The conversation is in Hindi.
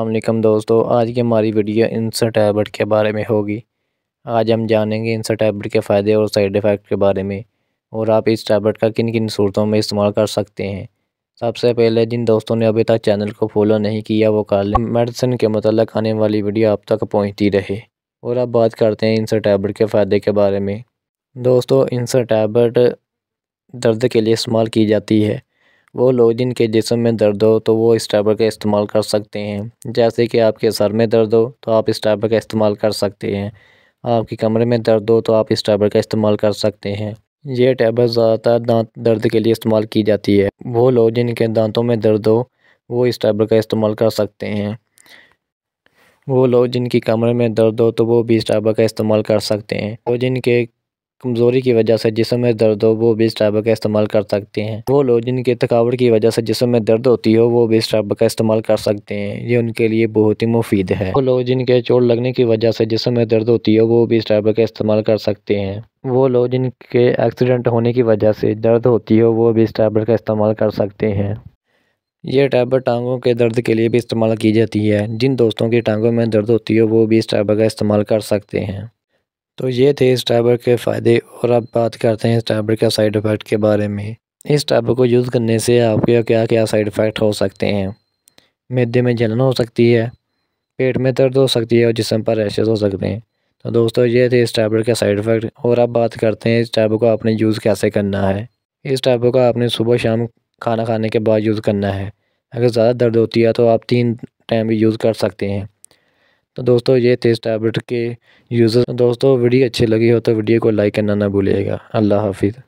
अल्लाम दोस्तों आज की हमारी वीडियो इंसर टैबलेट के बारे में होगी आज हम जानेंगे इंसर टैबलेट के फ़ायदे और साइड इफ़ेक्ट के बारे में और आप इस टैबलेट का किन किन सूरतों में इस्तेमाल कर सकते हैं सबसे पहले जिन दोस्तों ने अभी तक चैनल को फॉलो नहीं किया वो कर लें मेडिसिन के मतलब आने वाली वीडियो आप तक पहुँचती रहे और अब बात करते हैं इंसर टैबलेट के फ़ायदे के बारे में दोस्तों इंसर टैबलेट दर्द के लिए इस्तेमाल की जाती है वो लोग जिनके जिसम में दर्द हो तो वो स्टाइपर का इस्तेमाल कर सकते हैं जैसे कि आपके सर में दर्द हो तो आप स्टाइपर का इस्तेमाल कर सकते हैं आपके कमरे में दर्द हो तो आप स्टाइपर का इस्तेमाल कर सकते हैं ये टैबलेट ज़्यादातर दांत दर्द के लिए इस्तेमाल की जाती है वो लोग जिनके दांतों में दर्द हो वो इस टैबलेट का इस्तेमाल कर सकते हैं वो लोग जिनकी कमरे में दर्द हो तो वो भी इस टैबलेट का इस्तेमाल कर सकते हैं वो जिनके कमज़ोरी की वजह से जिसम में दर्द हो वो भी इस टाइप का इस्तेमाल कर सकते हैं वो लोग जिनके थकावट की वजह से जिसम में दर्द होती हो वो भी इस टाइप का इस्तेमाल कर सकते हैं ये उनके लिए बहुत ही मुफीद है वो लोग जिनके चोट लगने की वजह से जिसम में दर्द होती हो वो भी इस टाइप का इस्तेमाल कर सकते हैं वो लोग जिनके एक्सीडेंट होने की वजह से दर्द होती हो वो भी इस टैबलेट का इस्तेमाल कर सकते हैं ये टैबलेट टांगों के दर्द के लिए भी इस्तेमाल की जाती है जिन दोस्तों की टांगों में दर्द होती हो वो भी इस टैबलेट का इस्तेमाल कर सकते हैं तो ये थे इस टैबलेट के फ़ायदे और अब बात करते हैं इस टैबलेट का साइड इफ़ेक्ट के बारे में इस टैबलेट को यूज़ करने से आपके क्या क्या साइड इफ़ेक्ट हो सकते हैं मैदे में जलन हो सकती है पेट में दर्द हो सकती है और जिसम पर रैशेज हो सकते हैं तो दोस्तों ये थे इस टैबलेट के साइड इफ़ेक्ट और अब बात करते हैं इस टैबलेट को आपने यूज़ कैसे करना है इस टैबलेट को आपने सुबह शाम खाना खाने के बाद यूज़ करना है अगर ज़्यादा दर्द होती है तो आप तीन टाइम भी यूज़ कर सकते हैं तो दोस्तों ये थे इस टैबलेट के यूज़र दोस्तों वीडियो अच्छी लगी हो तो वीडियो को लाइक करना ना भूलिएगा अल्लाह हाफिज़